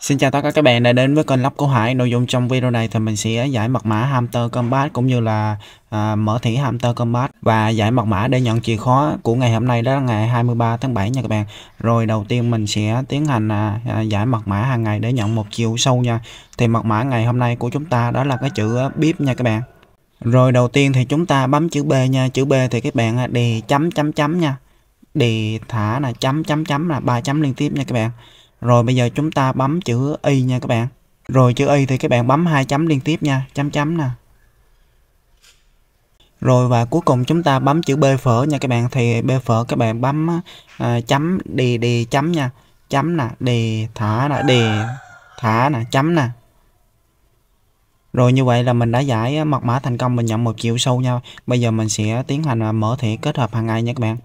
Xin chào tất cả các bạn đã đến với kênh lắp Cổ Hải. Nội dung trong video này thì mình sẽ giải mật mã Hamster Combat cũng như là à, mở thẻ Hamster Combat và giải mật mã để nhận chìa khóa của ngày hôm nay đó là ngày 23 tháng 7 nha các bạn. Rồi đầu tiên mình sẽ tiến hành à, à, giải mật mã hàng ngày để nhận một chiều sâu nha. Thì mật mã ngày hôm nay của chúng ta đó là cái chữ bếp nha các bạn. Rồi đầu tiên thì chúng ta bấm chữ B nha. Chữ B thì các bạn à, đề chấm chấm chấm nha. Đề thả là chấm chấm chấm là ba chấm liên tiếp nha các bạn rồi bây giờ chúng ta bấm chữ Y nha các bạn. Rồi chữ Y thì các bạn bấm hai chấm liên tiếp nha, chấm chấm nè. Rồi và cuối cùng chúng ta bấm chữ B phở nha các bạn thì B phở các bạn bấm à, chấm đi đi chấm nha. Chấm nè, đi thả nè, đi thả nè, chấm nè. Rồi như vậy là mình đã giải mật mã thành công mình nhận một triệu sâu nha. Bây giờ mình sẽ tiến hành à, mở thẻ kết hợp hàng ngày nha các bạn.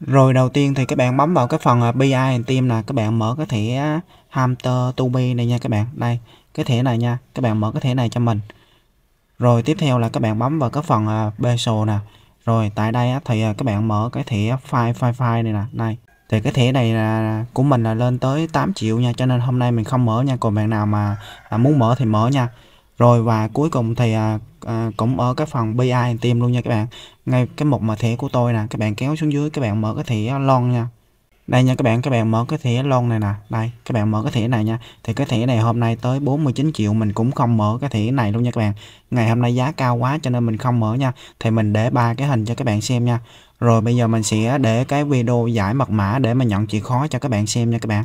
Rồi đầu tiên thì các bạn bấm vào cái phần à, BI and Team nè các bạn mở cái thẻ Hamster to be này nha các bạn. Đây, cái thẻ này nha, các bạn mở cái thẻ này cho mình. Rồi tiếp theo là các bạn bấm vào cái phần à, Bezel nè. Rồi tại đây thì à, các bạn mở cái thẻ file file file này nè, đây. Thì cái thẻ này là của mình là lên tới 8 triệu nha, cho nên hôm nay mình không mở nha, còn bạn nào mà muốn mở thì mở nha rồi và cuối cùng thì à, à, cũng ở cái phần BI tìm luôn nha các bạn ngay cái mục mà thẻ của tôi nè các bạn kéo xuống dưới các bạn mở cái thẻ lon nha đây nha các bạn các bạn mở cái thẻ lon này nè đây các bạn mở cái thẻ này nha thì cái thẻ này hôm nay tới 49 triệu mình cũng không mở cái thẻ này luôn nha các bạn ngày hôm nay giá cao quá cho nên mình không mở nha thì mình để ba cái hình cho các bạn xem nha rồi bây giờ mình sẽ để cái video giải mật mã để mà nhận chìa khóa cho các bạn xem nha các bạn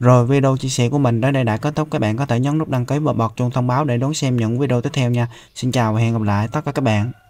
Rồi video chia sẻ của mình đến đây đã kết thúc. Các bạn có thể nhấn nút đăng ký và bật chuông thông báo để đón xem những video tiếp theo nha. Xin chào và hẹn gặp lại tất cả các bạn.